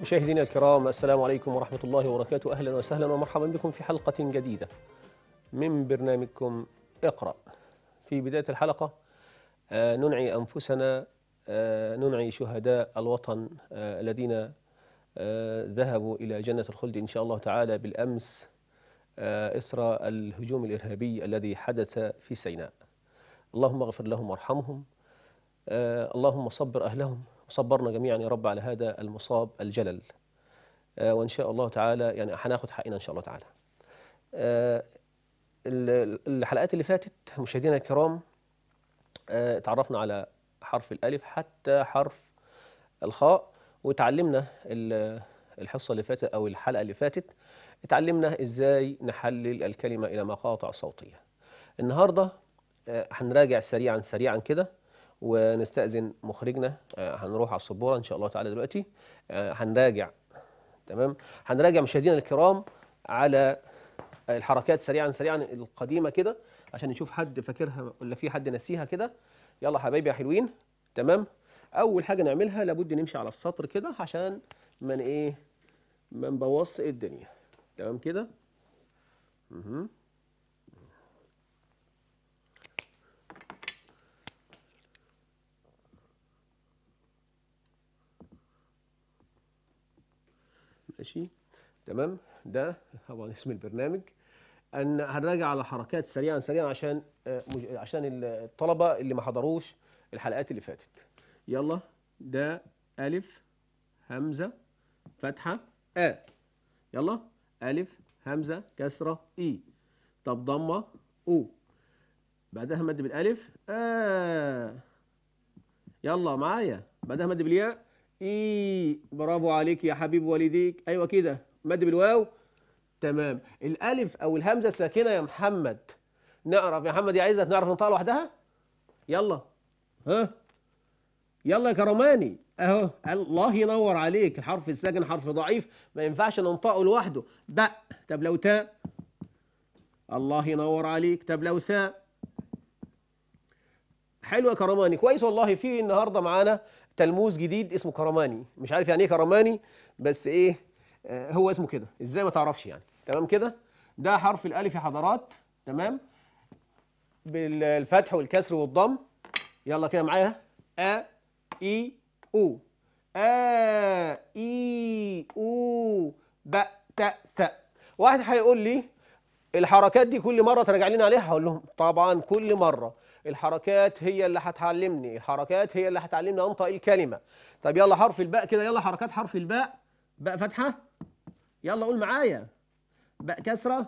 مشاهدينا الكرام السلام عليكم ورحمة الله وبركاته أهلا وسهلا ومرحبا بكم في حلقة جديدة من برنامجكم اقرأ في بداية الحلقة آه، ننعي أنفسنا آه، ننعي شهداء الوطن آه، الذين ذهبوا إلى جنة الخلد إن شاء الله تعالى بالأمس إثر الهجوم الإرهابي الذي حدث في سيناء اللهم اغفر لهم وارحمهم اللهم صبر أهلهم وصبرنا جميعا يا رب على هذا المصاب الجلل آه، وان شاء الله تعالى يعني هناخد حقنا ان شاء الله تعالى آه، الحلقات اللي فاتت مشاهدينا الكرام آه، تعرفنا على حرف الالف حتى حرف الخاء وتعلمنا الحصه اللي فاتت او الحلقه اللي فاتت اتعلمنا ازاي نحلل الكلمه الى مقاطع صوتيه النهارده هنراجع سريعا سريعا كده ونستأذن مخرجنا آه، هنروح على السبورة إن شاء الله تعالى دلوقتي آه، هنراجع تمام هنراجع مشاهدينا الكرام على الحركات سريعا سريعا القديمة كده عشان نشوف حد فاكرها ولا في حد نسيها كده يلا حبايبي يا حلوين تمام أول حاجة نعملها لابد نمشي على السطر كده عشان ما إيه ما نبوظش الدنيا تمام كده؟ اها ماشي تمام ده طبعا اسم البرنامج ان هنراجع على حركات سريعا سريعا عشان آه، عشان الطلبه اللي ما حضروش الحلقات اللي فاتت يلا ده الف همزه فتحه ا يلا الف همزه كسره اي طب ضمه او بعدها مد بالالف آه يلا معايا بعدها مد بالياء اي برافو عليك يا حبيب والديك ايوه كده مد بالواو تمام الالف او الهمزه الساكنه يا محمد نعرف يا محمد يا عزت نعرف ننطقها لوحدها يلا ها يلا يا كرماني اهو الله ينور عليك الحرف الساكن حرف ضعيف ما ينفعش ننطقه لوحده بق طب لو تاء الله ينور عليك طب لو ثاء حلو يا كرماني كويس والله في النهارده معانا تلموز جديد اسمه كرماني مش عارف يعني ايه كرماني بس ايه آه هو اسمه كده ازاي ما تعرفش يعني تمام كده ده حرف الالف يا حضرات تمام بالفتح والكسر والضم يلا كده معايا ا اي او ا اي او ب ت س واحد هيقول لي الحركات دي كل مره تراجع لنا عليها هقول لهم طبعا كل مره الحركات هي اللي هتعلمني الحركات هي اللي هتعلمني انطق الكلمه طب يلا حرف الباء كده يلا حركات حرف الباء باء فتحه يلا قول معايا باء كسره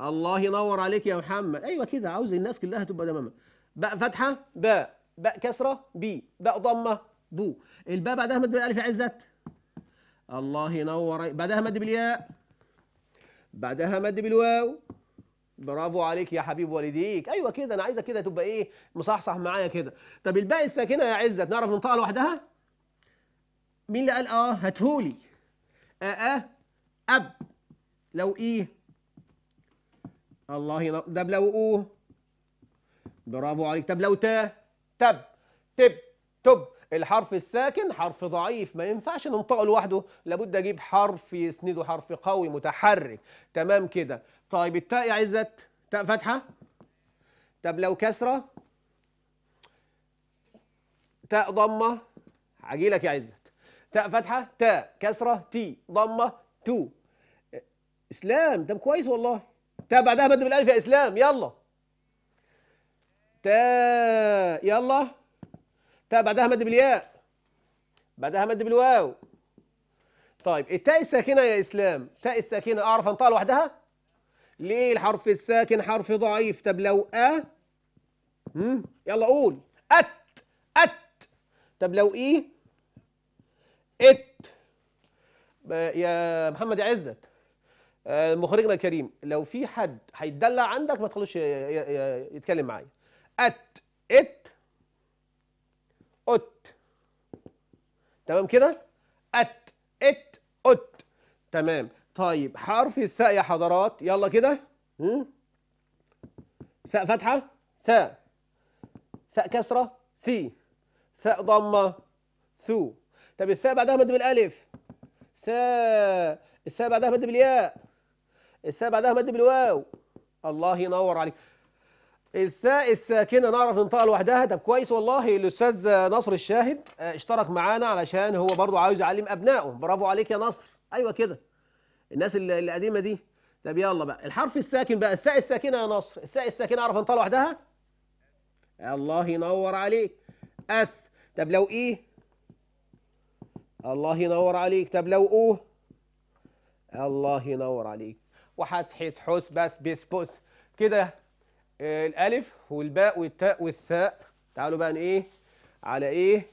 الله ينور عليك يا محمد ايوه كده عاوز الناس كلها تبقى تمام باء فتحه باء باء كسره بي باء ضمه بو الباء بعدها مد بالالف يا عزت الله ينور بعدها مد بالياء بعدها مد بالواو برافو عليك يا حبيب والديك ايوه كده انا عايزه كده تبقى ايه مصحصح معايا كده طب الباقي الساكنه يا عزت نعرف ننطقها لوحدها مين اللي قال اه هاتهولي آه, اه اب لو ايه الله ينور ده لو او برافو عليك طب لو تا تب تب تب الحرف الساكن حرف ضعيف ما ينفعش ننطقه لوحده لابد اجيب حرف يسنده حرف قوي متحرك تمام كده طيب التاء يا عزت تاء فتحه طب لو كسره تاء ضمه هاجي لك يا عزت تاء فتحه تاء كسره تي ضمه تو اسلام طب كويس والله تاء بعدها بدل بالالف يا اسلام يلا تاء يلا تاء بعدها مد بالياء بعدها مد بالواو طيب التاء الساكنه يا اسلام تاء الساكنه اعرف انطقها لوحدها ليه الحرف الساكن حرف ضعيف طب لو ا أه؟ يلا قول ات ات طب لو اي ات يا محمد عزت آه، مخرجنا الكريم لو في حد هيتدلع عندك ما تخلوش يتكلم معايا ات ات تمام كده ات ات ات تمام طيب حرف الثاء يا حضرات يلا كده ثاء فتحه ثاء ثاء كسره ثي ثاء ضمه ثو طب الثاء بعدها مد بالالف ثاء الثاء بعدها مد بالياء الثاء بعدها مد بالواو الله ينور عليك الثاء الساكنة نعرف ننطقها لوحدها طب كويس والله الأستاذ نصر الشاهد آه، اشترك معانا علشان هو برضه عاوز يعلم أبنائه برافو عليك يا نصر أيوه كده الناس القديمة دي طب يلا بقى الحرف الساكن بقى الثاء الساكنة يا نصر الثاء الساكنة أعرف أنطقها لوحدها الله ينور عليك أس طب لو إيه الله ينور عليك طب لو أوه الله ينور عليك حس حس بس بس بس كده الالف والباء والتاء والثاء تعالوا بقى ايه على ايه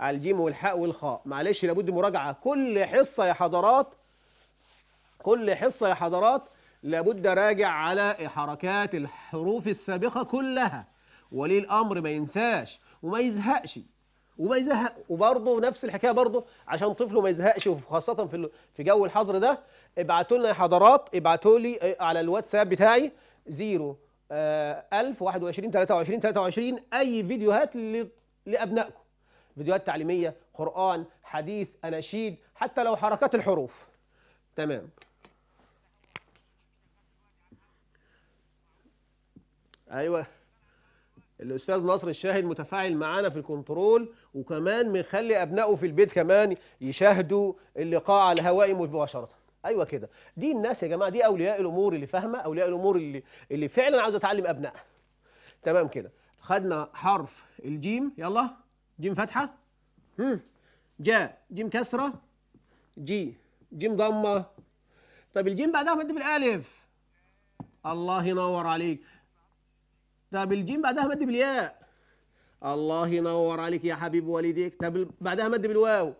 على الجيم والحاء والخاء معلش لابد مراجعه كل حصه يا حضرات كل حصه يا حضرات لابد راجع على حركات الحروف السابقه كلها ولي الامر ما ينساش وما يزهقش وما يزهق وبرضه نفس الحكايه برضه عشان طفله ما يزهقش وخاصه في في جو الحظر ده ابعتوا لنا يا حضرات ابعتوا لي آه، على الواتساب بتاعي 0 1000 21 23 23 اي فيديوهات لابنائكم فيديوهات تعليميه قران حديث اناشيد حتى لو حركات الحروف تمام ايوه الاستاذ نصر الشاهد متفاعل معانا في الكنترول وكمان مخلي ابنائه في البيت كمان يشاهدوا اللقاء على الهواء مباشره ايوه كده دي الناس يا جماعه دي اولياء الامور اللي فاهمه اولياء الامور اللي اللي فعلا عاوزه تعلم ابنائها تمام كده خدنا حرف الجيم يلا جيم فتحه هم. جا جيم كسره جي جيم ضمه طب الجيم بعدها مد بالالف الله ينور عليك طب الجيم بعدها مد بالياء الله ينور عليك يا حبيب والديك طب بعدها مد بالواو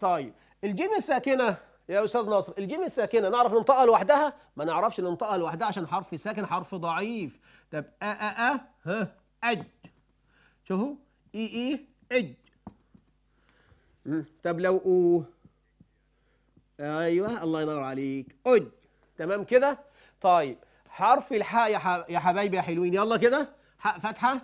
طيب الجيم الساكنه يا استاذ ناصر الجيم الساكنه نعرف ننطقها لوحدها ما نعرفش ننطقها لوحدها عشان حرف ساكن حرف ضعيف طب ا ا ا ه اج شوفوا اي اي اج طب لو او ايوه الله ينور عليك اج تمام كده طيب حرف الحاء يا حبايبي يا حلوين يلا كده حاء فتحه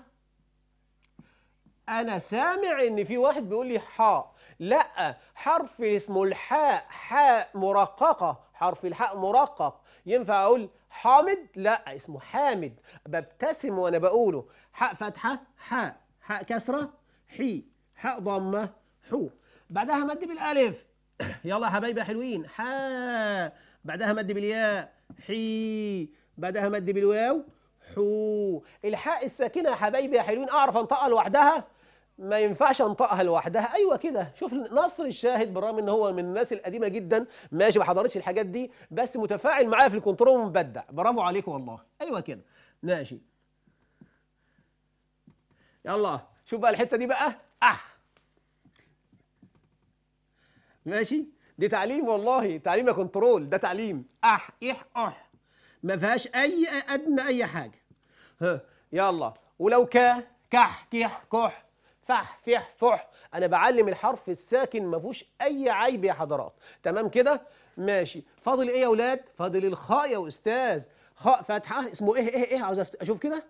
انا سامع ان في واحد بيقول لي حاء لا حرف اسمه الحاء حاء مرققه حرف الحاء مرقق ينفع اقول حامد لا اسمه حامد ببتسم وانا بقوله حاء فتحه حاء حاء كسره حي حاء ضمه حو بعدها مد بالالف يلا يا حبايبي حلوين حاء بعدها مد بالياء حي بعدها مد بالواو حو الحاء الساكنه يا حبايبي يا حلوين اعرف انطقها لوحدها ما ينفعش انطقها لوحدها ايوه كده شوف نصر الشاهد بالرغم ان هو من الناس القديمه جدا ماشي ما حضرتش الحاجات دي بس متفاعل معايا في الكنترول ومبدع برافو عليك والله ايوه كده ماشي يلا شوف بقى الحته دي بقى اه ماشي دي تعليم والله تعليم يا كنترول ده تعليم اح اح اح ما فيهاش اي ادنى اي حاجه ها يلا ولو كا كح كح كح فح فح فح انا بعلم الحرف الساكن ما فيهوش اي عيب يا حضرات تمام كده ماشي فاضل ايه يا اولاد فاضل الخاء يا استاذ خاء فاتحه اسمه ايه ايه ايه عاوز اشوف كده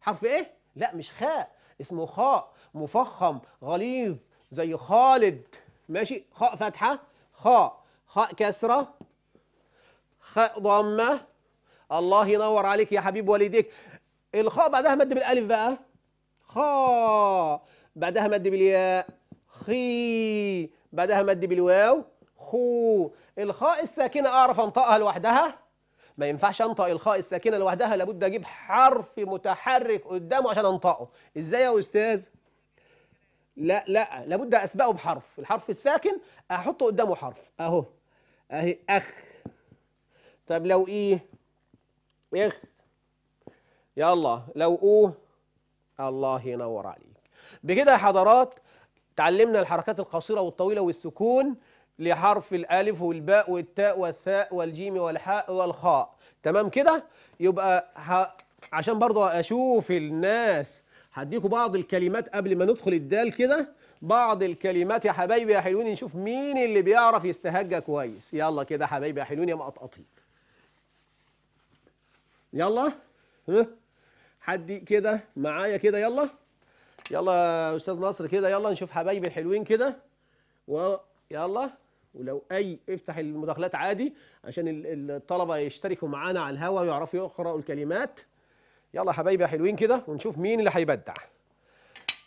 حرف ايه لا مش خاء اسمه خاء مفخم غليظ زي خالد ماشي خاء فاتحه خاء خاء كسره خاء ضمه الله ينور عليك يا حبيب والديك الخاء بعدها مد بالالف بقى خاء بعدها مد بالياء خي بعدها مد بالواو خو الخاء الساكنة أعرف أنطقها لوحدها ما ينفعش أنطق الخاء الساكنة لوحدها لابد أجيب حرف متحرك قدامه عشان أنطقه إزاي يا أستاذ؟ لا لا لابد أسبقه بحرف الحرف الساكن أحطه قدامه حرف أهو أهي أخ طب لو إيه؟ إخ يلا لو أوه الله ينور عليك بكده يا حضرات تعلمنا الحركات القصيرة والطويلة والسكون لحرف الألف والباء والتاء والثاء والجيم والحاء والخاء تمام كده يبقى عشان برضه أشوف الناس هديكم بعض الكلمات قبل ما ندخل الدال كده بعض الكلمات يا حبايبي يا حلوين نشوف مين اللي بيعرف يستهجى كويس يلا كده حبايبي يا حلوين يا مقطقطين يلا ها حد كده معايا كده يلا يلا يا استاذ نصر كده يلا نشوف حبايبي الحلوين كده ويلا ولو اي افتح المداخلات عادي عشان الطلبه يشتركوا معانا على الهوا ويعرفوا يقراوا الكلمات يلا حبايبي يا حلوين كده ونشوف مين اللي هيبدع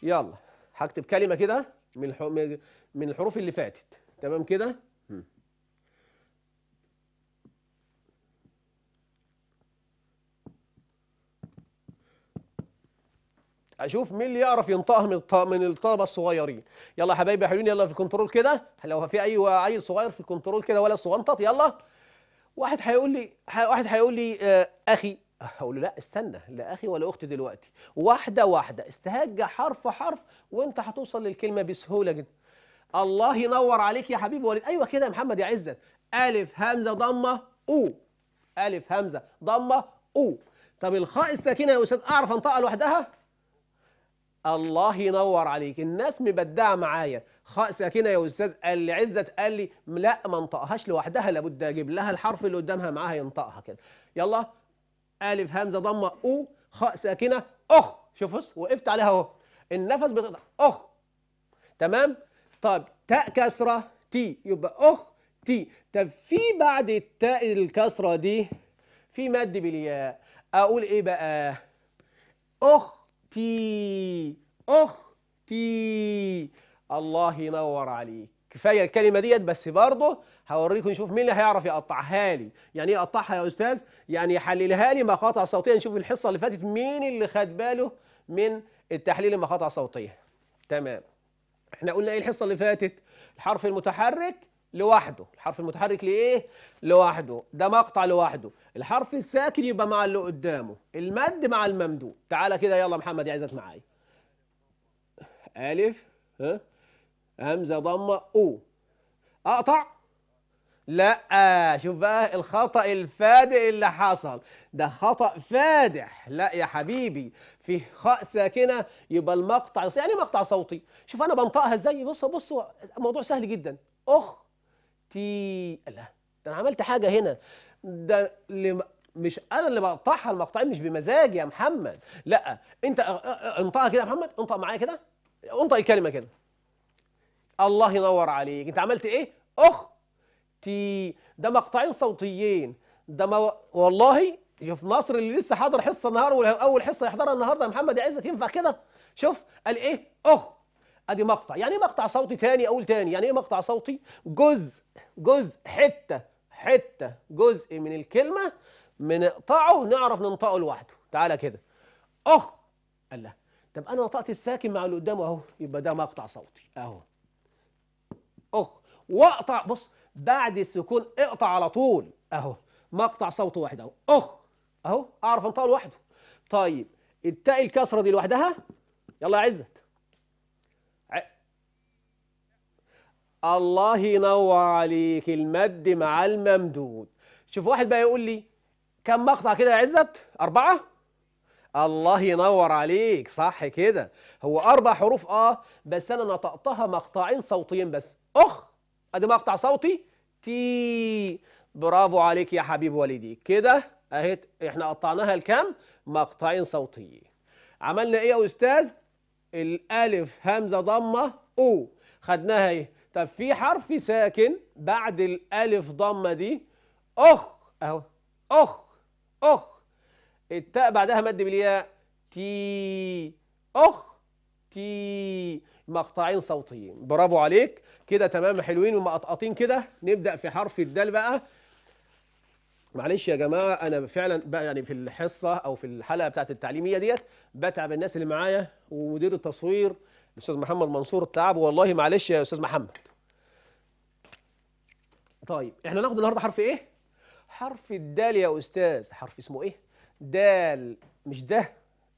يلا هكتب كلمه كده من من الحروف اللي فاتت تمام كده اشوف مين اللي يعرف ينطقها من من الطلبه الصغيرين يلا يا حبايبي حلوين يلا في الكنترول كده لو في اي عيل صغير في الكنترول كده ولا صغنطط يلا واحد هيقول لي واحد هيقول لي آه، اخي هقول له لا استنى لا اخي ولا اختي دلوقتي واحده واحده استهج حرف حرف وانت هتوصل للكلمه بسهوله جدا الله ينور عليك يا حبيبي وليد ايوه كده يا محمد يا عزت الف همزه ضمه او الف همزه ضمه او طب الخاء الساكنه يا استاذ اعرف انطقها لوحدها الله ينور عليك الناس مبدعه معايا ساكنه يا استاذ قال لي عزت قال لي لا ما انطقهاش لوحدها لابد اجيب لها الحرف اللي قدامها معاها ينطقها كده يلا الف همزه ضمه او خاء ساكنه اخ شوف وقفت عليها اهو النفس بتقطع اخ تمام طب تاء كسره تي يبقى اخ تي طب في بعد التاء الكسره دي في مد بالياء اقول ايه بقى اخ أختي أختي الله ينور عليك كفايه الكلمه ديت بس برضه هوريكم نشوف مين اللي هيعرف يقطعها لي يعني ايه يقطعها يا استاذ يعني يحللها لي مقاطع صوتيه نشوف الحصه اللي فاتت مين اللي خد باله من التحليل المقاطع الصوتيه تمام احنا قلنا ايه الحصه اللي فاتت الحرف المتحرك لوحده الحرف المتحرك لإيه؟ لوحده ده مقطع لوحده الحرف الساكن يبقى مع اللي قدامه المد مع الممدود تعالى كده يلا محمد يا عزت معايا ألف ها همزة ضمة أو أقطع لا شوف بقى الخطأ الفادح اللي حصل ده خطأ فادح لا يا حبيبي في خاء ساكنة يبقى المقطع يعني مقطع صوتي شوف أنا بنطقها إزاي بص بص الموضوع سهل جدا أخ تي لا ده انا عملت حاجه هنا ده اللي مش انا اللي بقطعها المقطعين مش بمزاج يا محمد لا انت انطقها كده يا محمد انطق معايا كده انطق الكلمه كده الله ينور عليك انت عملت ايه اخ تي ده مقطعين صوتيين ده ما والله شوف نصر اللي لسه حاضر حصه النهارده اول حصه يحضرها النهارده يا محمد يا عزت ينفع كده شوف قال ايه اخ ادي مقطع يعني ايه مقطع صوتي تاني اقول تاني يعني ايه مقطع صوتي جزء جزء حته حته جزء من الكلمه بنقطعه نعرف ننطقه لوحده تعالى كده اخ الله طب انا نطقت الساكن مع اللي قدامه اهو يبقى ده مقطع صوتي اهو اخ واقطع بص بعد السكون اقطع على طول اهو مقطع صوت واحد اهو اخ اهو اعرف انطقه لوحده طيب التاء الكسره دي لوحدها يلا يا عزت الله ينور عليك المد مع الممدود شوف واحد بقى يقول لي كم مقطع كده يا عزت أربعة الله ينور عليك صح كده هو أربع حروف آه بس أنا نطقتها مقطعين صوتيين بس أخ أدي مقطع صوتي تي برافو عليك يا حبيب والدي كده أهي إحنا قطعناها لكام مقطعين صوتيين عملنا إيه يا أستاذ الألف همزة ضمة أو خدناها إيه طب في حرف ساكن بعد الالف ضمه دي اخ اهو اخ اخ التاء بعدها مد بالياء تي اخ تي مقطعين صوتيين برافو عليك كده تمام حلوين ومقطقطين كده نبدا في حرف الدال بقى معلش يا جماعه انا فعلا بقى يعني في الحصه او في الحلقه بتاعت التعليميه ديت بتعب الناس اللي معايا ومدير التصوير الاستاذ محمد منصور التعب والله معلش يا استاذ محمد طيب احنا ناخد النهارده حرف ايه حرف الدال يا استاذ حرف اسمه ايه دال مش ده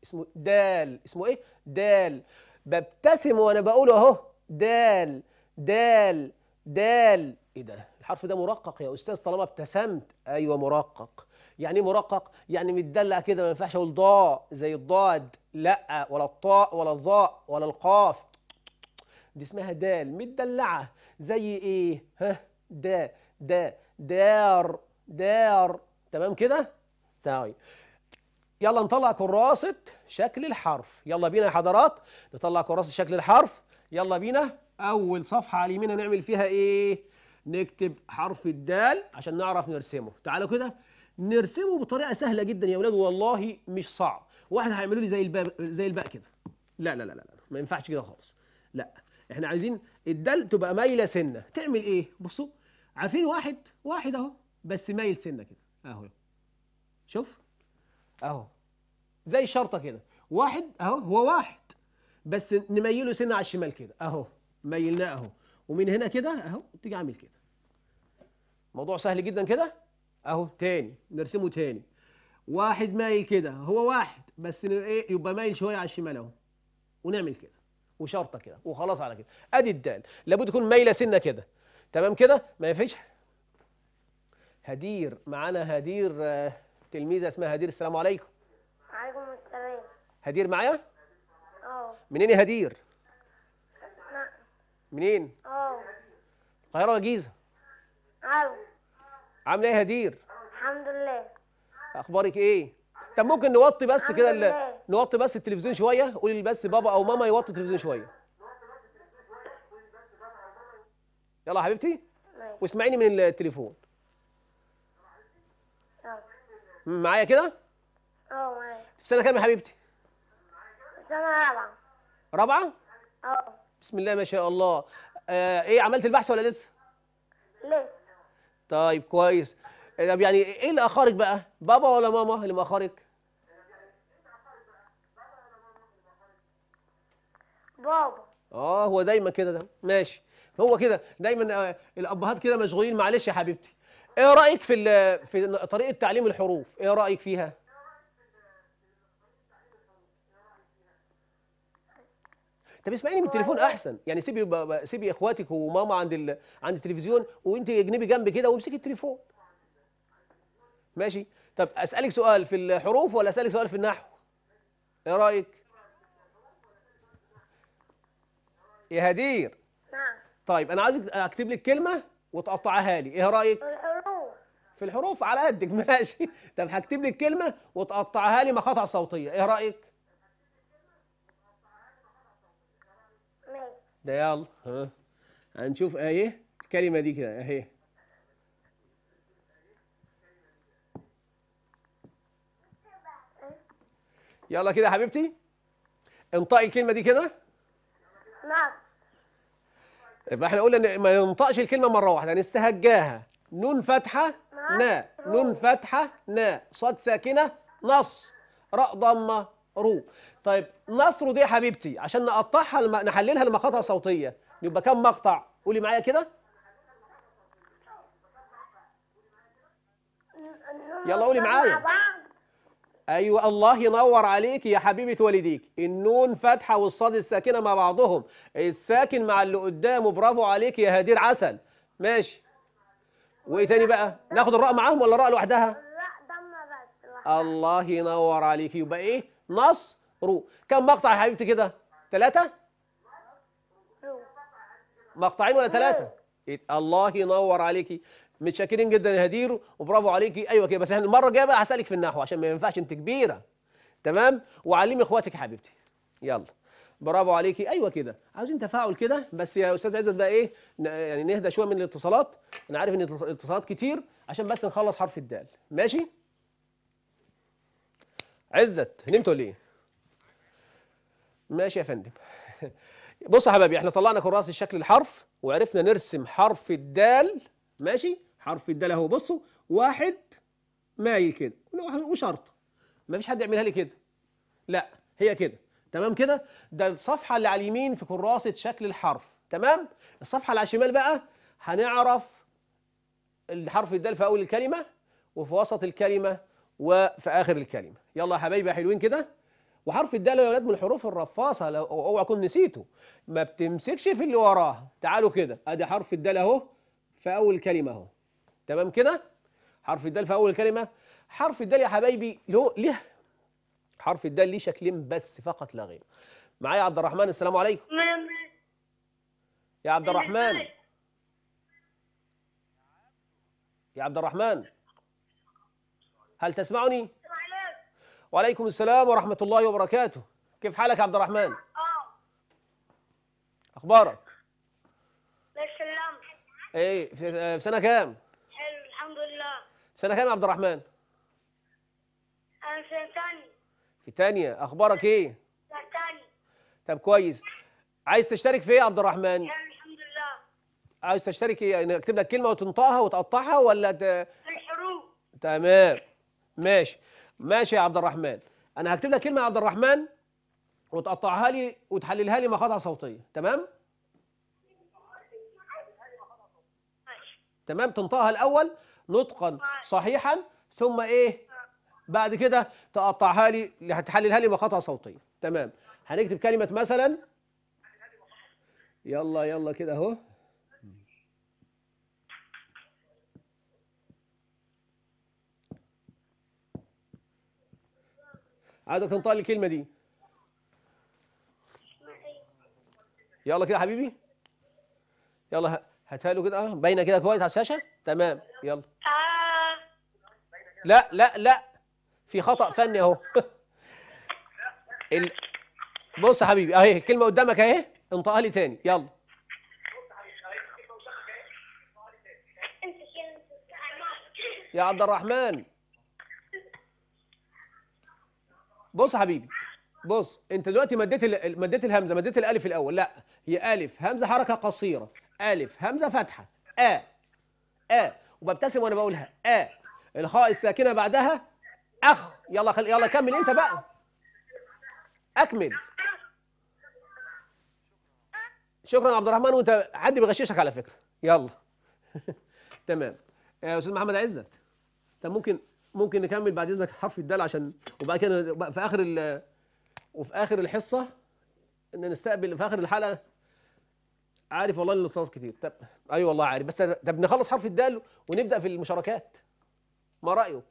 اسمه دال اسمه ايه دال ببتسم وانا بقول اهو دال دال دال ايه ده الحرف ده مرقق يا استاذ طالما ابتسمت ايوه مرقق يعني ايه مرقق يعني متدلع كده ما ينفعش اقول ضاء زي الضاد لا ولا الطاء ولا الظاء ولا القاف دي اسمها دال متدلعه زي ايه ها دا دا دار دار تمام كده طيب يلا نطلع كراسه شكل الحرف يلا بينا يا حضرات نطلع كراسه شكل الحرف يلا بينا اول صفحه على اليمين هنعمل فيها ايه نكتب حرف الدال عشان نعرف نرسمه تعالوا كده نرسمه بطريقه سهله جدا يا ولاد والله مش صعب واحد هيعملوا لي زي الباء زي الباء كده لا لا لا لا ما ينفعش كده خالص لا احنا عايزين الدال تبقى مايله سنه تعمل ايه بصوا عارفين واحد واحد اهو بس مايل سنه كده اهو شوف اهو زي الشرطه كده واحد اهو هو واحد بس نميله سنه على الشمال كده اهو ميلناه اهو ومن هنا كده اهو تيجي عامل كده موضوع سهل جدا كده اهو تاني نرسمه تاني واحد مايل كده هو واحد بس ايه يبقى مايل شويه على الشمال اهو ونعمل كده وشرطه كده وخلاص على كده ادي الدال لابد تكون مايله سنه كده تمام كده ما فيش هدير معانا هدير آه، تلميذه اسمها هدير السلام عليكم وعليكم السلام هدير معايا اه منين يا هدير لا. منين اه القاهره ولا الجيزه عامله ايه يا هدير الحمد لله اخبارك ايه طب ممكن نوطي بس كده إيه ال... نوطي بس التلفزيون شويه قولي بس بابا او ماما يوطي التلفزيون شويه يلا يا حبيبتي واسمعيني من التليفون اه. معايا كده اه معايا في سنه كام يا حبيبتي سنه رابعه رابعه اه بسم الله ما شاء الله آه ايه عملت البحث ولا لسه لسه طيب كويس طب يعني ايه اللي اخرك بقى بابا ولا ماما اللي مأخرك بابا اه هو دايما كده ده ماشي هو كده دايما آه، الابهات كده مشغولين معلش يا حبيبتي ايه رايك في في طريقه تعليم الحروف ايه رايك فيها طب اسمعيني من التليفون احسن يعني سيبي سيبي اخواتك وماما عند ال... عند التليفزيون وانت اجنبي جنب كده وامسكي التليفون ماشي طب اسالك سؤال في الحروف ولا اسالك سؤال في النحو ايه رايك يا هدير نعم طيب انا عايزك اكتب لك كلمه وتقطعها لي ايه رايك في الحروف على قدك ماشي طب هكتب لك كلمه وتقطعها لي مقاطع صوتيه ايه رايك ده يلا ها هنشوف آه، ايه الكلمه دي كده اهي إيه؟ يلا كده يا حبيبتي انطقي الكلمه دي كده نعم يبقى احنا قلنا ما ينطقش الكلمه مره واحده نستهجاها يعني نون فاتحه نعم. نا نون فاتحه نا صاد ساكنه نص راء ضمه رو طيب نصر دي يا حبيبتي عشان نقطعها لما نحللها لمقاطع صوتيه يبقى كم مقطع قولي معايا كده يلا قولي معايا أيوة الله ينور عليك يا حبيبة والديك النون فتحة والصاد الساكنة مع بعضهم الساكن مع اللي قدامه برافو عليك يا هدير عسل ماشي وإيه تاني بقى ناخد الراء معاهم ولا الراء لوحدها الراء ضمة بس الله ينور عليك يبقى إيه نص رو كم مقطع يا حبيبتي كده ثلاثة مقطعين ولا ثلاثة إيه، الله ينور عليكي متشكرين جدا يا هدير وبرافو عليكي ايوه كده بس احنا المره الجايه بقى هسالك في النحو عشان ما ينفعش انت كبيره تمام وعلمي اخواتك حبيبتي يلا برافو عليكي ايوه كده عاوزين تفاعل كده بس يا استاذ عزت بقى ايه يعني نهدى شويه من الاتصالات انا عارف ان الاتصالات كتير عشان بس نخلص حرف الدال ماشي عزت نمت ولا ايه ماشي يا فندم بص يا حبايبي احنا طلعنا كراسه شكل الحرف وعرفنا نرسم حرف الدال ماشي حرف الدال اهو بصوا واحد مايل كده وشرط مفيش حد يعملها لي كده لا هي كده تمام كده ده الصفحه اللي على اليمين في كراسه شكل الحرف تمام الصفحه اللي على الشمال بقى هنعرف الحرف الدال في اول الكلمه وفي وسط الكلمه وفي اخر الكلمه يلا يا حبايبي يا حلوين كده وحرف الدال يا ولاد من الحروف الرفاصه لو اوعى اكون نسيته ما بتمسكش في اللي وراه تعالوا كده ادي حرف الدال اهو في اول كلمه اهو تمام كده حرف الدال في اول كلمه حرف الدال يا حبايبي له ليه حرف الدال ليه شكلين بس فقط لا غير معايا عبد الرحمن السلام عليكم يا عبد الرحمن يا عبد الرحمن هل تسمعني وعليكم السلام ورحمه الله وبركاته كيف حالك يا عبد الرحمن اخبارك ايه آه، في سنه كام سنة كام يا عبد الرحمن؟ أنا سنة ثانية في ثانية أخبارك إيه؟ في ثانية طب كويس عايز تشترك في إيه يا عبد الرحمن؟ الحمد لله عايز تشترك إيه؟ يعني أكتب لك كلمة وتنطقها وتقطعها ولا ت... الحروف تمام ماشي ماشي يا عبد الرحمن أنا هكتب لك كلمة يا عبد الرحمن وتقطعها لي وتحللها لي مقاطع صوتية تمام؟ تمام تنطقها الأول نطقا صحيحا ثم ايه بعد كده تقطعها لي هتحللها لي مقاطع صوتيه تمام هنكتب كلمه مثلا يلا يلا كده اهو عايزك تنطق لي الكلمه دي يلا كده حبيبي يلا هاتها له كده اه باينه كده كويس على الشاشه تمام يلا آه. لا لا لا في خطا فني اهو ال... بص يا حبيبي اهي الكلمه قدامك اهي انطقها لي تاني يلا يا عبد الرحمن بص يا حبيبي بص انت دلوقتي مديت ال... مديت الهمزه مديت الالف الاول لا هي الف همزه حركه قصيره ألف همزة فتحة آ آ وببتسم وأنا بقولها آ الخاء الساكنة بعدها أخ يلا خل... يلا كمل أنت بقى أكمل شكرا عبد الرحمن وأنت حد بيغششك على فكرة يلا تمام يا آه، أستاذ محمد عزت طب ممكن ممكن نكمل بعد إذنك حرف الدال عشان وبعد كده في آخر ال... وفي آخر الحصة إن نستقبل في آخر الحلقة عارف والله الاختصاص كتير طب ايوه والله عارف بس طب نخلص حرف الدال ونبدا في المشاركات ما رايك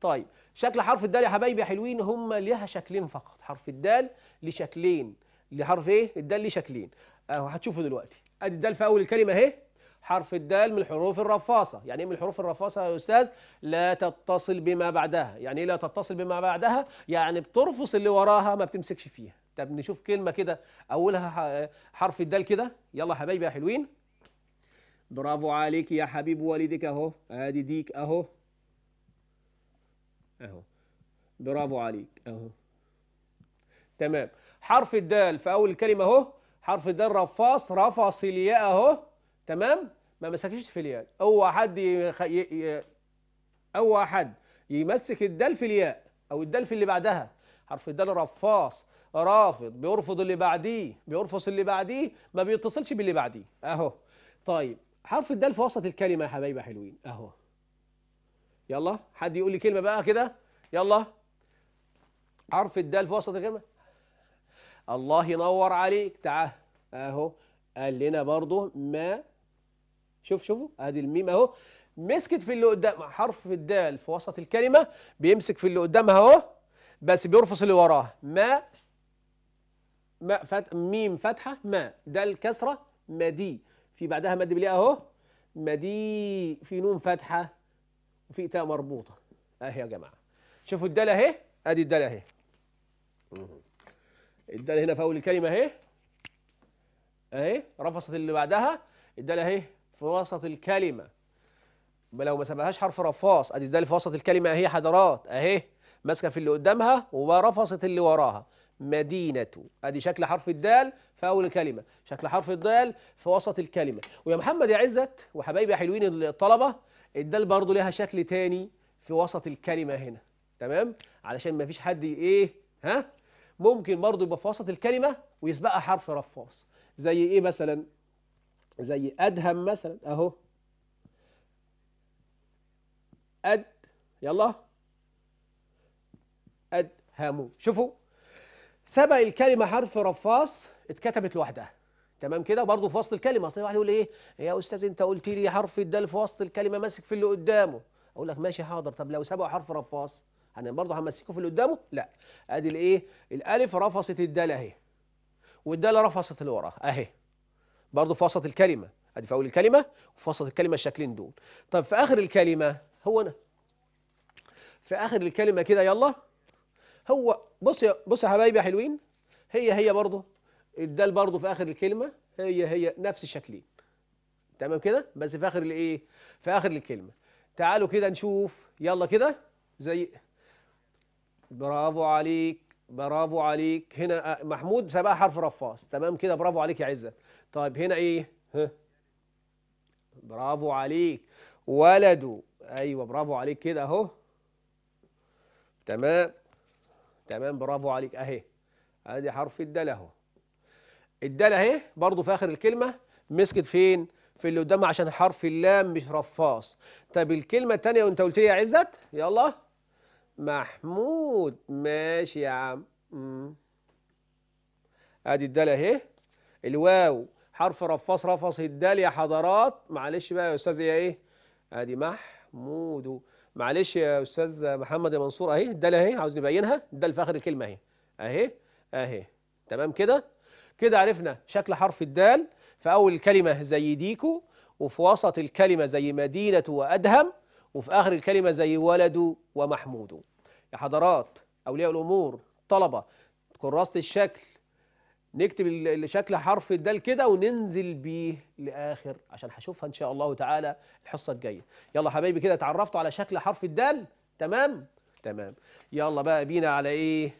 طيب شكل حرف الدال يا حبايبي يا حلوين هم ليها شكلين فقط حرف الدال ليه شكلين لحرف ايه الدال ليه شكلين اهو هتشوفه دلوقتي ادي الدال في اول الكلمه اهي حرف الدال من الحروف الرفاصه يعني ايه من الحروف الرفاصه يا استاذ لا تتصل بما بعدها يعني ايه لا تتصل بما بعدها يعني بترفص اللي وراها ما بتمسكش فيها طب نشوف كلمة كده أولها حرف الدال كده يلا حبايبي يا حلوين برافو عليك يا حبيب والدك أهو أدي ديك أهو أهو برافو عليك أهو تمام حرف الدال في أول الكلمة أهو حرف الدال رفاص رفص الياء أهو تمام ما مسكش في الياء أوعى حد يخ... ي... ي... أوعى حد يمسك الدال في الياء أو الدال في اللي بعدها حرف الدال رفاص رافض بيرفض اللي بعديه بيرفض اللي بعديه ما بيتصلش باللي بعديه اهو طيب حرف الدال في وسط الكلمه يا حبايبي حلوين اهو يلا حد يقول لي كلمه بقى كده يلا حرف الدال في وسط الكلمه الله ينور عليك تعال اهو قال لنا برضو ما شوف شوفوا ادي الميم اهو مسكت في اللي قدام حرف الدال في وسط الكلمه بيمسك في اللي قدامها اهو بس بيرفص اللي وراه ما ما فت... ميم فتحة ما ده الكسرة مدي في بعدها مدي بالياء اهو مدي في نون فتحة وفي تاء مربوطة اهي آه، يا جماعة شوفوا الدال اهي ادي الدال اهي الدال هنا في اول الكلمة اهي اهي رفصت اللي بعدها الدال اهي في وسط الكلمة ما لو ما سبقهاش حرف رفاص ادي الدال في وسط الكلمة اهي حضرات اهي ماسكة في اللي قدامها ورفصت اللي وراها مدينة أدي شكل حرف الدال في أول الكلمة شكل حرف الدال في وسط الكلمة ويا محمد يا عزت وحبايبي يا حلوين الطلبة الدال برضه لها شكل تاني في وسط الكلمة هنا تمام علشان ما فيش حد إيه ها ممكن برضه يبقى في وسط الكلمة ويسبقها حرف رفاص زي إيه مثلا زي أدهم مثلا أهو أد يلا ادهم شوفوا سبق الكلمه حرف رفاص اتكتبت لوحدها تمام كده برضه في وسط الكلمه اصل واحد يقول ايه يا استاذ انت قلت لي حرف الدال في وسط الكلمه ماسك في اللي قدامه اقول لك ماشي حاضر طب لو سبق حرف رفاص انا برضه همسكه في اللي قدامه لا ادي الايه الالف رفصت الدال اهي والدال رفصت اللي وراها اهي برضه في وسط الكلمه ادي في اول الكلمه وفي وسط الكلمه الشكلين دول طب في اخر الكلمه هو انا في اخر الكلمه كده يلا هو بص يا بص يا حبايبي يا حلوين هي هي برضه الدال برضه في اخر الكلمه هي هي نفس الشكلين تمام كده بس في اخر الايه في اخر الكلمه تعالوا كده نشوف يلا كده زي برافو عليك برافو عليك هنا آه، محمود سبقها حرف رفاص تمام كده برافو عليك يا عزت طيب هنا ايه ها برافو عليك ولده ايوه برافو عليك كده اهو تمام تمام برافو عليك اهي ادي حرف الدال اهو الدال اهي برضه في اخر الكلمه مسكت فين في اللي قدامها عشان حرف اللام مش رفاص طب الكلمه الثانيه وانت قلت لي يا عزت يلا محمود ماشي يا عم ادي الدال اهي الواو حرف رفاص رفص الدال يا حضرات معلش بقى يا استاذ يا ايه ادي محمود معلش يا استاذ محمد يا منصور اهي الداله اهي عاوز نبينها الدال في اخر الكلمه اهي اهي اهي تمام كده كده عرفنا شكل حرف الدال في اول الكلمه زي ديكو وفي وسط الكلمه زي مدينه وادهم وفي اخر الكلمه زي ولد ومحمود يا حضرات اولياء الامور طلبه كراسه الشكل نكتب شكل حرف الدال كده وننزل بيه لاخر عشان هشوفها ان شاء الله تعالى الحصه الجايه يلا حبايبي كده اتعرفتوا على شكل حرف الدال تمام تمام يلا بقى بينا على ايه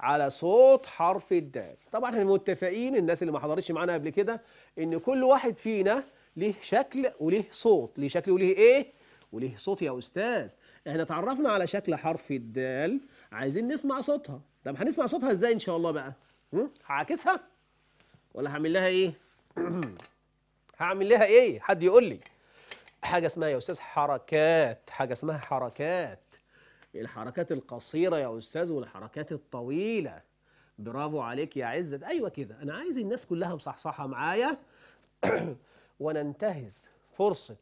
على صوت حرف الدال طبعا احنا متفقين الناس اللي ما حضرتش معانا قبل كده ان كل واحد فينا ليه شكل وليه صوت ليه شكل وليه ايه وليه صوت يا استاذ احنا اتعرفنا على شكل حرف الدال عايزين نسمع صوتها طب هنسمع صوتها ازاي ان شاء الله بقى هعاكسها ولا هعمل لها ايه هعمل لها ايه حد يقول لي حاجه اسمها يا استاذ حركات حاجه اسمها حركات الحركات القصيره يا استاذ والحركات الطويله برافو عليك يا عزت ايوه كده انا عايز الناس كلها مصحصحه معايا وننتهز فرصه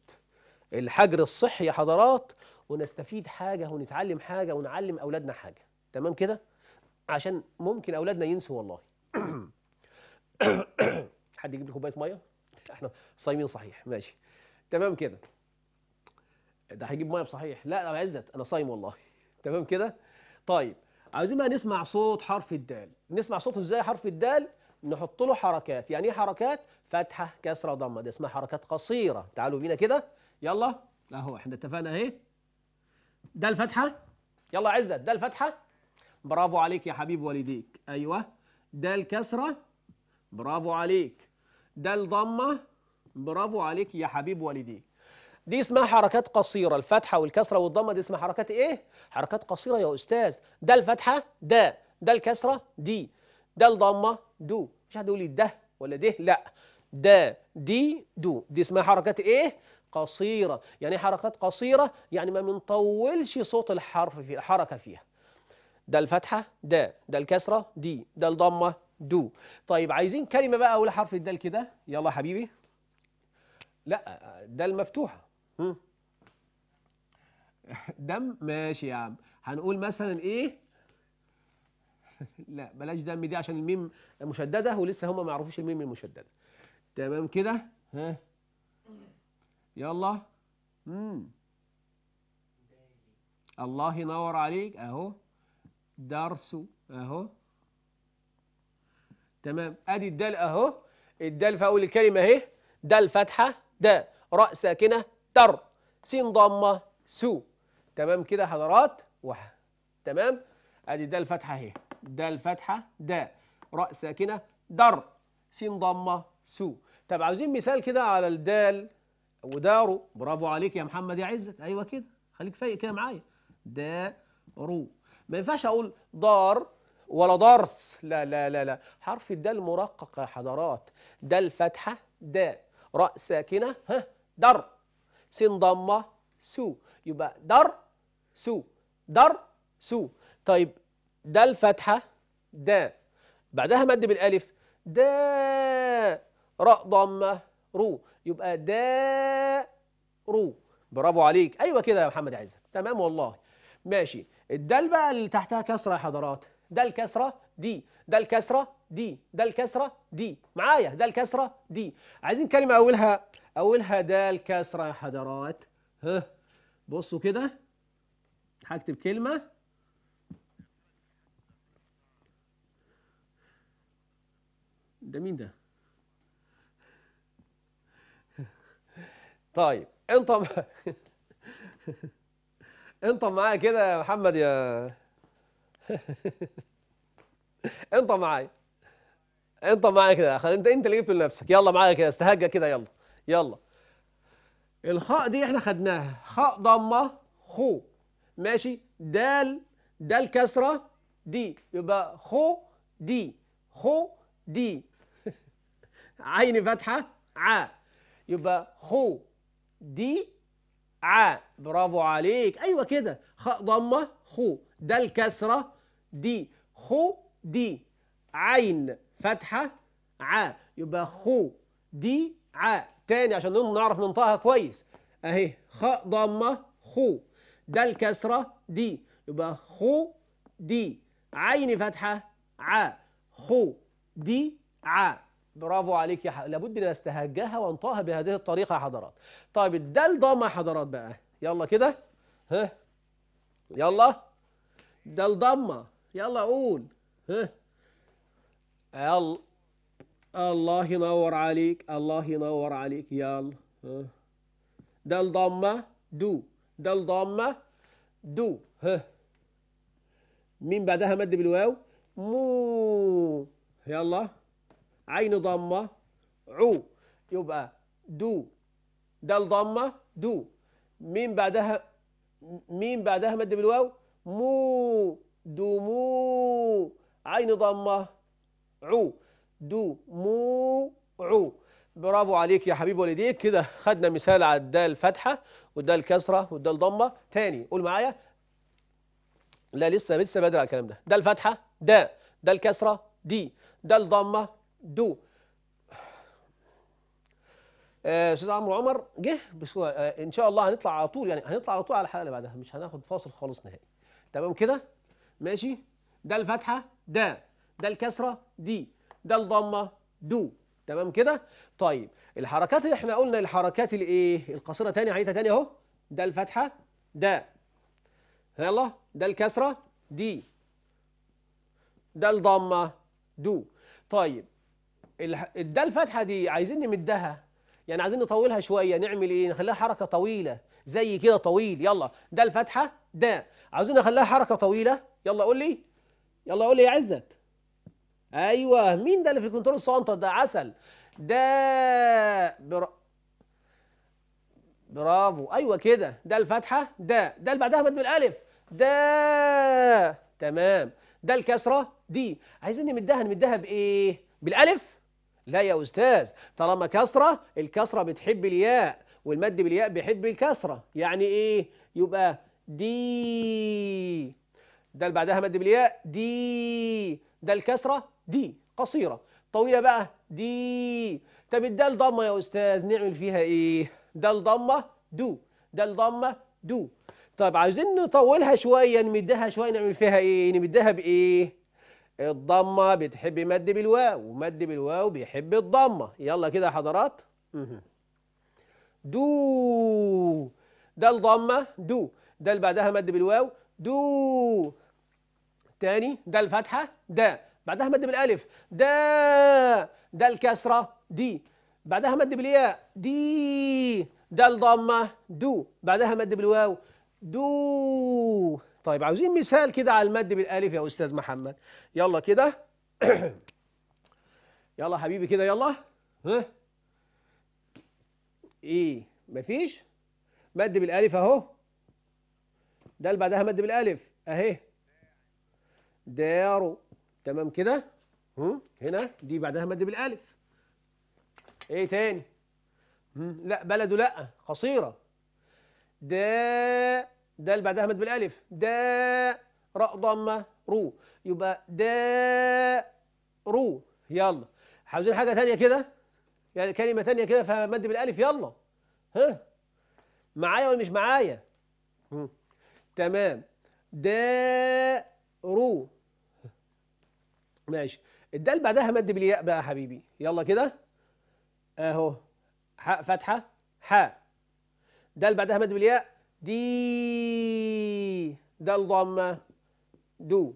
الحجر الصحي يا حضرات ونستفيد حاجه ونتعلم حاجه ونعلم اولادنا حاجه تمام كده عشان ممكن اولادنا ينسوا والله حد يجيب لي كوبايه ميه احنا صايمين صحيح ماشي تمام كده ده هيجيب ميه بصحيح لا يا عزت انا صايم والله تمام كده طيب عايزين بقى نسمع صوت حرف الدال نسمع صوته ازاي حرف الدال نحط له حركات يعني ايه حركات فتحه كسره ضمه دي اسمها حركات قصيره تعالوا بينا كده يلا اهو احنا اتفقنا اهي ده الفتحه يلا عزت ده الفتحه برافو عليك يا حبيب والديك ايوه ده الكسره برافو عليك ده الضمه برافو عليك يا حبيب والديك دي اسمها حركات قصيرة الفتحة والكسرة والضمة دي اسمها حركات ايه؟ حركات قصيرة يا أستاذ ده الفتحة ده ده الكسرة دي ده الضمة دو مش حد يقول لي ده ولا ده لا ده دي دو دي اسمها حركات ايه؟ قصيرة يعني حركات قصيرة يعني ما بنطولش صوت الحرف في الحركة فيها ده الفتحة ده ده الكسرة دي ده الضمة دو طيب عايزين كلمة بقى أول حرف الدال كده يلا حبيبي لا ده المفتوحة دم ماشي يا عم هنقول مثلا ايه لا بلاش دم دي عشان الميم مشدده ولسه هم ما يعرفوش الميم المشدده تمام كده ها يلا مم. الله ينور عليك اهو درس اهو تمام ادي الدال اهو الدال في اول الكلمه اهي دال فتحه د راء ساكنه تر سين ضمه سو تمام كده حضرات وح. تمام ادي دال فتحه اهي دال فتحه د راء ساكنه در سين ضمه سو طب عاوزين مثال كده على الدال ودارو برافو عليك يا محمد يا عزت ايوه كده خليك فايق كده معايا دارو ما ينفعش اقول دار ولا درس لا لا لا لا حرف الدال مرقق يا حضرات دال فتحه د راء ساكنه ها در سين ضمه سو يبقى در سو در سو طيب دال فتحه دا بعدها مد بالالف دا راء ضمه رو يبقى دا رو برافو عليك ايوه كده يا محمد عزت تمام والله ماشي الدال بقى اللي تحتها كسره يا حضرات ده الكسره دي ده الكسره دي ده الكسره دي معايا ده الكسره دي عايزين كلمه اولها اولها ده الكسره يا حضرات ها بصوا كده هكتب كلمه ده مين ده طيب انطب انطب معايا كده يا محمد يا انطب معايا انطب معايا كده يا انت انت اللي جبته لنفسك يلا معايا كده استهجى كده يلا يلا الخاء دي احنا خدناها خاء ضمه خو ماشي دال دال كسره دي يبقى خو دي خو دي عين فاتحه ع يبقى خو دي ع برافو عليك ايوه كده خاء ضمه خو ده الكسره دي خو دي عين فتحه ع يبقى خو دي ع تاني عشان نعرف ننطقها كويس اهي خاء ضمه خو ده الكسره دي يبقى خو دي عين فتحه ع خو دي ع برافو عليك يا حضرات لابد ان استهجها وانطاها بهذه الطريقه يا حضرات طيب الدال ضم يا حضرات بقى يلا كده ها يلا دال ضمه يلا قول ها يلا الله ينور عليك الله ينور عليك يلا ها دال ضمه دو دال ضمه دو ها مين بعدها مد بالواو مو يلا عين ضمة عو يبقى دو دال ضمة دو مين بعدها مين بعدها مد بالواو مو مو عين ضمة عو دو مو عو برافو عليك يا حبيب والديك كده خدنا مثال على الدال فتحة والدال كسرة والدال ضمة تاني قول معايا لا لسه لسه بدري على الكلام ده دال فتحة دا دال كسرة دي دال ضمة دو آه، استاذ آه عمرو عمر جه بس آه ان شاء الله هنطلع على طول يعني هنطلع على طول على الحلقه اللي بعدها مش هناخد فاصل خالص نهائي تمام كده ماشي ده الفتحه ده ده الكسره دي ده الضمه دو تمام كده طيب الحركات اللي احنا قلنا الحركات الايه القصيره تاني عيدها تاني اهو ده الفتحه ده يلا ده الكسره دي ده الضمه دو طيب ده الفتحه دي عايزين نمدها يعني عايزين نطولها شويه نعمل ايه نخليها حركه طويله زي كده طويل يلا ده الفتحه ده عايزين نخليها حركه طويله يلا قول لي يلا قول لي يا عزت ايوه مين ده اللي في الكنترول الصنطه ده عسل ده برا... برافو ايوه كده ده الفتحه ده ده اللي بعدها مد بالالف ده تمام ده الكسره دي عايزين نمدها نمدها بايه بالالف لا يا أستاذ طالما كسرة الكسرة بتحب الياء والمد بالياء بيحب الكسرة يعني إيه؟ يبقى دي ده اللي بعدها مد بالياء دي ده الكسرة دي قصيرة طويلة بقى دي طب الدال ضمة يا أستاذ نعمل فيها إيه؟ دال ضمة دو دال ضمة دو طب عايزين نطولها شوية نمدها شوية نعمل فيها إيه؟ نمدها بإيه؟ الضمه بتحب مد بالواو ومد بالواو بيحب الضمه يلا كده يا حضرات دو ده الضمه دو ده اللي بعدها مد بالواو دو تاني ده الفتحه ده بعدها مد بالالف ده ده الكسره دي بعدها مد بالياء دي ده الضمه دو بعدها مد بالواو دو طيب عاوزين مثال كده على المد بالالف يا استاذ محمد يلا كده يلا حبيبي كده يلا ها ايه مفيش مد بالالف اهو ده اللي بعدها مد بالالف اهي دارو تمام كده هنا دي بعدها مد بالالف ايه تاني لا بلده لا قصيره دا ده اللي بعدها مد بالالف دا راء ضمه رو يبقى دا رو يلا عاوزين حاجه ثانيه كده يعني كلمه ثانيه كده فمد بالالف يلا ها معايا ولا مش معايا تمام دا رو ماشي الدال بعدها مد بالياء بقى يا حبيبي يلا كده اهو حاء فتحه حاء دال بعدها مد بالياء دي ده الضمه دو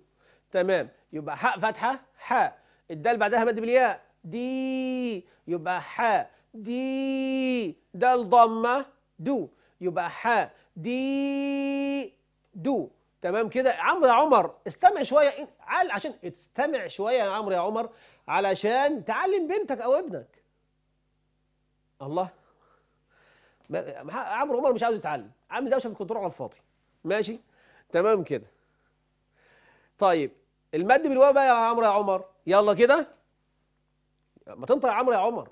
تمام يبقى حاء فتحه حاء الدال بعدها مد بالياء دي يبقى حاء دي ده الضمه دو يبقى حاء دي دو تمام كده عمرو يا عمر استمع شويه عال عشان استمع شويه يا عمرو يا عمر علشان تعلم بنتك او ابنك الله عمرو عمر مش عاوز يتعلم عامل دوشه في الكنترول على الفاضي ماشي تمام كده طيب المد بالواو بقى يا عمرو يا عمر يلا كده ما تنطق يا عمرو يا عمر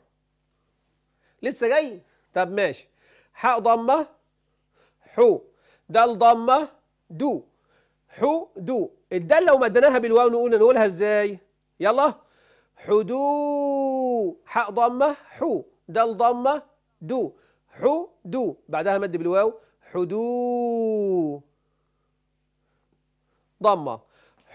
لسه جاي طب ماشي حاء ضمه حو دال ضمه دو حو دو الدال لو مدناها بالواو نقول نقولها ازاي يلا حدو حاء ضمه حو دال ضمه دو حو دو بعدها مد بالواو حدو ضمة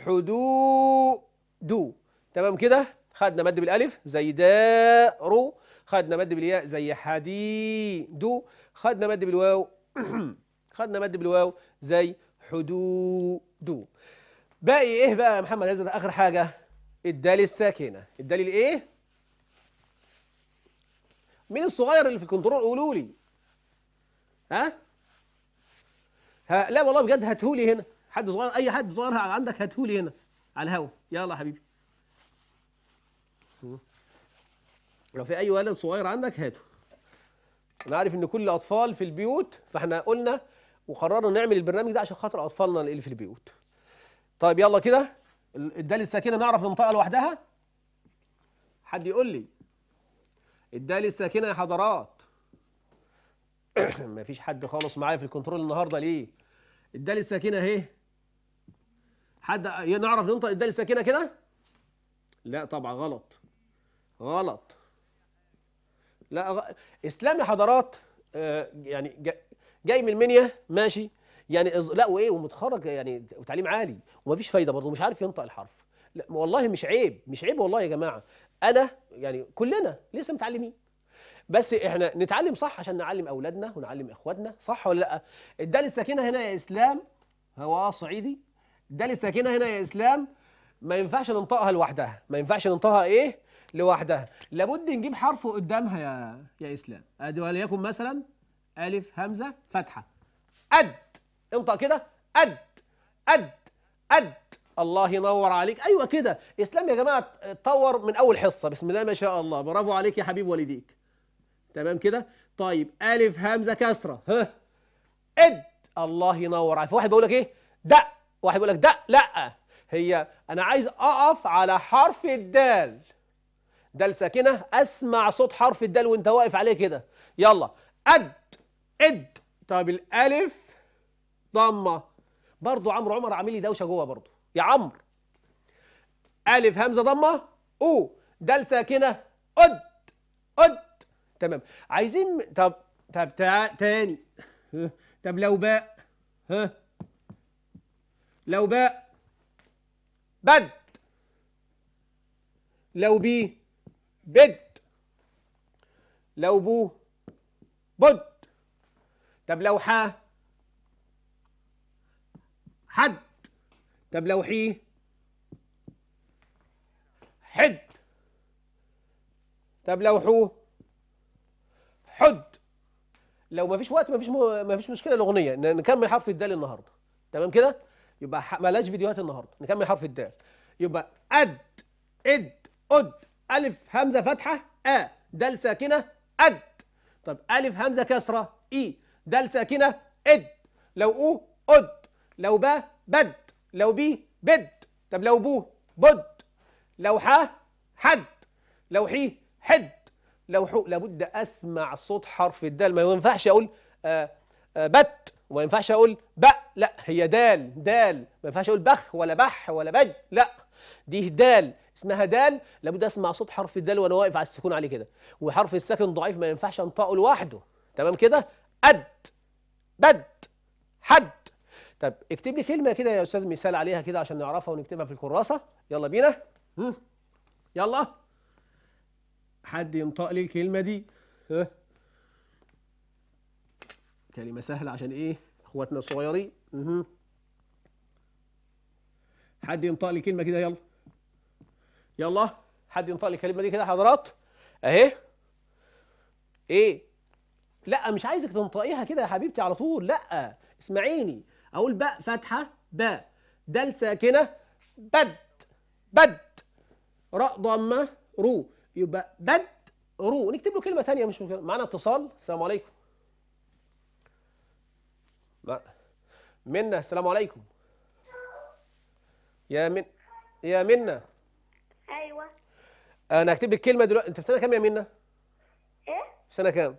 حدو دو تمام كده خدنا مد بالالف زي دارو خدنا مد بالياء زي حديدو خدنا مد بالواو خدنا مد بالواو زي دو باقي ايه بقى يا محمد هذا اخر حاجه الدال الساكنه الدال الايه مين الصغير اللي في الكنترول قولوا لي ها ها لا والله بجد هاتهولي هنا حد صغير اي حد صغير عندك هاتهولي هنا على الهوا يلا حبيبي لو في اي ولد صغير عندك هاته انا عارف ان كل الاطفال في البيوت فاحنا قلنا وقررنا نعمل البرنامج ده عشان خاطر اطفالنا اللي في البيوت طيب يلا كده الدال الساكنه نعرف ننطقها لوحدها حد يقول لي الدال الساكنه يا حضرات مفيش حد خالص معايا في الكنترول النهارده ليه ادالي الساكنه اهي حد نعرف ننطق ادالي الساكنه كده لا طبعا غلط غلط لا غ... اسلام يا حضرات آه، يعني جاي من المنيا ماشي يعني إز... لا وايه ومتخرج يعني وتعليم عالي ومفيش فايده برضه مش عارف ينطق الحرف لا والله مش عيب مش عيب والله يا جماعه انا يعني كلنا لسه متعلمين بس احنا نتعلم صح عشان نعلم اولادنا ونعلم اخواتنا صح ولا لا الدال الساكنه هنا يا اسلام هو صعيدي الدال الساكنه هنا يا اسلام ما ينفعش ننطقها لوحدها ما ينفعش ننطقها ايه لوحدها لابد نجيب حرف قدامها يا يا اسلام ادي وليكن مثلا الف همزه فتحه قد انطق كده قد قد قد الله ينور عليك ايوه كده اسلام يا جماعه اتطور من اول حصه بسم الله ما شاء الله برافو عليك يا حبيب والديك تمام كده طيب الف همزه كسره ها اد الله ينور عليك واحد بيقول لك ايه دق واحد بيقول لك دق لا هي انا عايز اقف على حرف الدال دال ساكنه اسمع صوت حرف الدال وانت واقف عليه كده يلا اد اد طب الالف ضمه برضو عمرو عمر عامل لي دوشه جوه برضو يا عمرو الف همزه ضمه او دال ساكنه اد اد تمام عايزين طب طب تع... تاني طب لو باء ها لو باء بد لو بي بد لو بو بد طب لو حا حد طب لو حي حد طب لو حو حد لو ما فيش وقت ما فيش م... ما فيش مشكله الاغنيه نكمل حرف الدال النهارده تمام كده يبقى ما لاش فيديوهات النهارده نكمل حرف الدال يبقى قد اد قد الف همزه فتحه ا دال ساكنه قد طب الف همزه كسره اي دال ساكنه اد لو او قد لو با بد لو بي بد طب لو بو بد لو ح حد لو حي حد لو لابد اسمع صوت حرف الدال ما ينفعش اقول آآ آه، آآ آه، بت وما ينفعش اقول ب لا هي دال دال ما ينفعش اقول بخ ولا بح ولا بج لا دي دال اسمها دال لابد اسمع صوت حرف الدال وانا واقف على السكون عليه كده وحرف الساكن ضعيف ما ينفعش انطقه لوحده تمام كده قد بد حد طب اكتب لي كلمه كده يا استاذ مثال عليها كده عشان نعرفها ونكتبها في الكراسه يلا بينا يلا حد ينطق لي الكلمه دي ها كلمه سهله عشان ايه اخواتنا الصغيرين اها حد ينطق لي كلمه كده يلا يلا حد ينطق لي الكلمه دي كده حضرات اهي ايه لا مش عايزك تنطقيها كده يا حبيبتي على طول لا اسمعيني اقول باء فتحه باء دال ساكنه بد بد راء ضمه رو يبقى بد رو نكتب له كلمه ثانيه مش مشكله معانا اتصال السلام عليكم منا السلام عليكم يا من يا منا ايوه انا هكتب لك كلمه دلوقتي انت في سنه كام يا منا ايه في سنه كام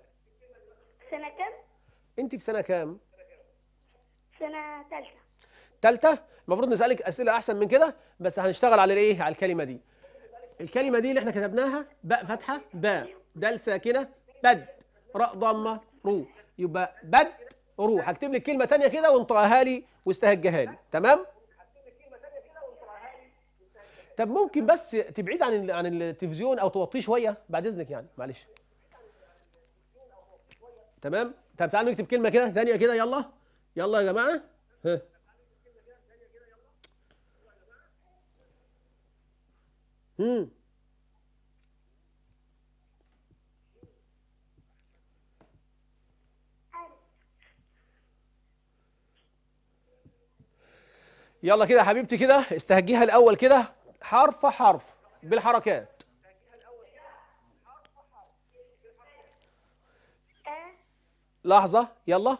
في سنه كام انت في سنه كام سنه ثالثه ثالثه المفروض نسالك اسئله احسن من كده بس هنشتغل على الايه على الكلمه دي الكلمة دي اللي احنا كتبناها باء فتحة باء دال ساكنة بد راء ضمة رو يبقى بد روح هكتب لك كلمة ثانيه كده وانطقها لي واستهجها لي تمام؟ طب ممكن بس تبعيد عن عن التلفزيون او توطيه شويه بعد اذنك يعني معلش تمام طب تعالوا نكتب كلمه كده ثانيه كده يلا يلا يا جماعه ها مم. يلا كده حبيبتي كده استهجيها الاول كده حرف حرف بالحركات لحظه يلا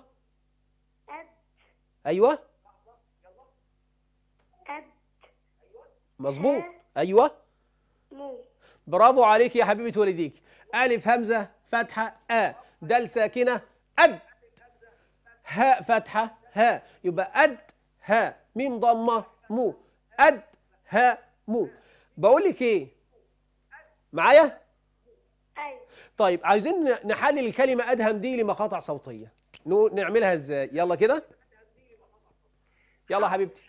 ايوه مظبوط ايوه مو برافو عليك يا حبيبه والديك الف همزه فتحه ا دال ساكنه اد هاء فتحه ها يبقى اد ها ميم ضمه مو اد ها مو بقول لك ايه معايا ايوه طيب عايزين نحلل الكلمه ادهم دي لمقاطع صوتيه نعملها ازاي يلا كده يلا حبيبتي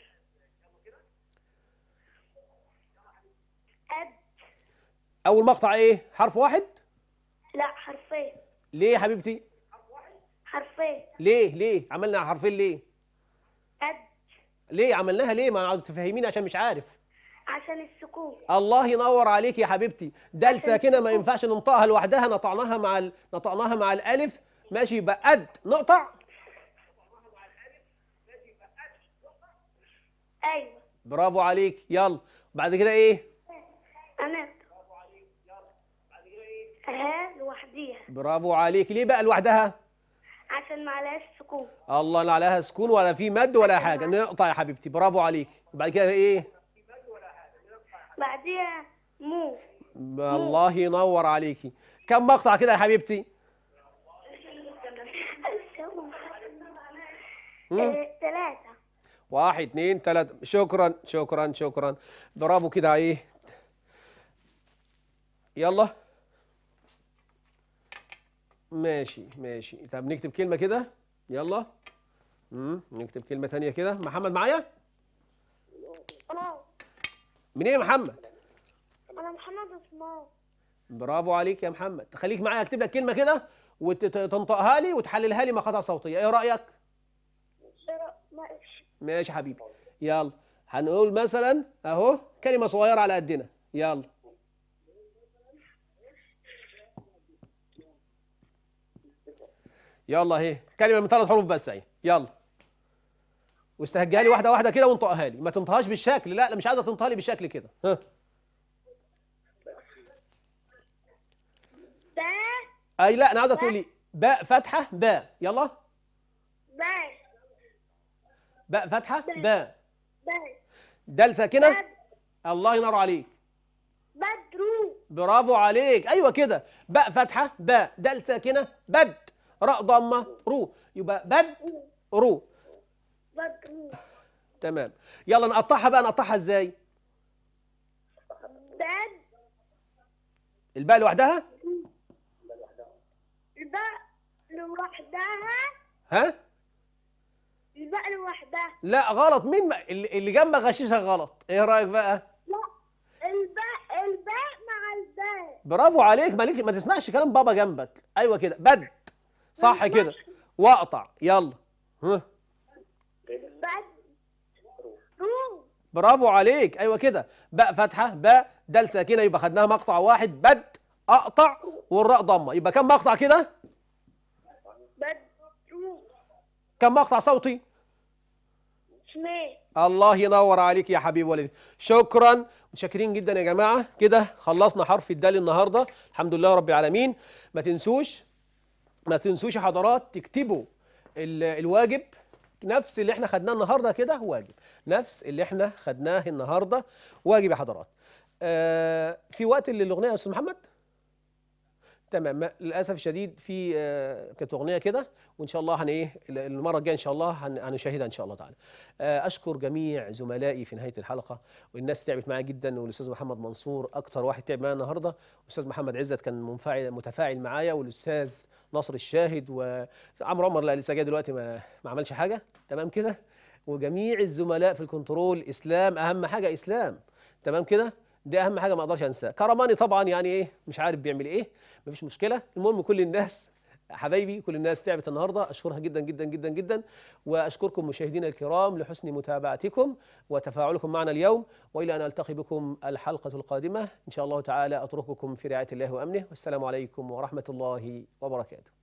اول مقطع ايه حرف واحد لا حرفين ليه يا حبيبتي حرفين ليه ليه عملنا حرفين ليه قد ليه عملناها ليه ما انا عاوز تفهميني عشان مش عارف عشان السكون الله ينور عليك يا حبيبتي ده الساكنه ما ينفعش ننطقها لوحدها نطعناها مع ال... نطعناها مع الالف ماشي يبقى قد نقطع ايوه برافو عليك يلا بعد كده ايه تمام لوحديها برافو عليك ليه بقى لوحدها عشان ما عليهاش سكون الله لا عليها سكون ولا في مد ولا حاجه نقطع يا حبيبتي برافو عليك وبعد كده ايه بعديها مو الله ينور عليكي كم مقطع كده يا حبيبتي ثلاثة اه، واحد اثنين ثلاثة شكرا شكرا شكرا برافو كده ايه يلا ماشي ماشي طب نكتب كلمة كده يلا امم نكتب كلمة ثانية كده محمد معايا؟ منين يا محمد؟ أنا محمد عثمان برافو عليك يا محمد خليك معايا أكتب لك كلمة كده وتنطقها لي وتحللها لي مقاطع صوتية إيه رأيك؟ ماشي ماشي حبيبي يلا هنقول مثلا أهو كلمة صغيرة على قدنا يلا يلا اهي كلمه من ثلاث حروف بس اهي يلا واستهجها لي واحده واحده كده وانطقها لي ما تنطقهاش بالشكل لا لا مش عايزه تنطقها لي بالشكل كده ها باء اي لا انا عايزه تقولي باء فتحه باء يلا باء باء فتحه باء باء دال ساكنه الله ينور عليك بدرو برافو عليك ايوه كده باء فتحه باء دال ساكنه بدر راء ضمه رو يبقى بد رو بد رو تمام يلا نقطعها بقى نقطعها ازاي بد الباء لوحدها الباء لوحدها ها الباء لوحدها لا غلط مين ما اللي جنبك غشيشها غلط ايه رايك بقى لا الباء الباء مع الباء برافو عليك مالك ما تسمعش كلام بابا جنبك ايوه كده بد صح كده واقطع يلا ها برافو عليك ايوه كده باء فتحه باء دال ساكنه يبقى خدناها مقطع واحد بد اقطع والراء ضمه يبقى كم مقطع كده بد كم مقطع صوتي الله ينور عليك يا حبيب ولدي شكرا متشكرين جدا يا جماعه كده خلصنا حرف الدال النهارده الحمد لله رب العالمين ما تنسوش ما تنسوش حضرات تكتبوا الواجب نفس اللي احنا خدناه النهارده كده واجب نفس اللي احنا خدناه النهارده واجب يا حضرات آه في وقت للاغنيه يا استاذ محمد تمام للاسف الشديد في آه كانت اغنيه كده وان شاء الله هن ايه المره الجايه ان شاء الله هنشاهدها ان شاء الله تعالى آه اشكر جميع زملائي في نهايه الحلقه والناس تعبت معايا جدا والاستاذ محمد منصور اكتر واحد تعب معايا النهارده الاستاذ محمد عزت كان منفعل متفاعل معايا والاستاذ نصر الشاهد وعمر عمر لا لسه جاي دلوقتي ما, ما عملش حاجه تمام كده وجميع الزملاء في الكنترول اسلام اهم حاجه اسلام تمام كده دي اهم حاجه ما اقدرش انساها كرماني طبعا يعني ايه مش عارف بيعمل ايه مفيش مشكله المهم كل الناس حبايبي كل الناس تعبت النهارده اشكرها جدا جدا جدا جدا واشكركم مشاهدينا الكرام لحسن متابعتكم وتفاعلكم معنا اليوم والى ان التقي بكم الحلقه القادمه ان شاء الله تعالى اترككم في رعايه الله وامنه والسلام عليكم ورحمه الله وبركاته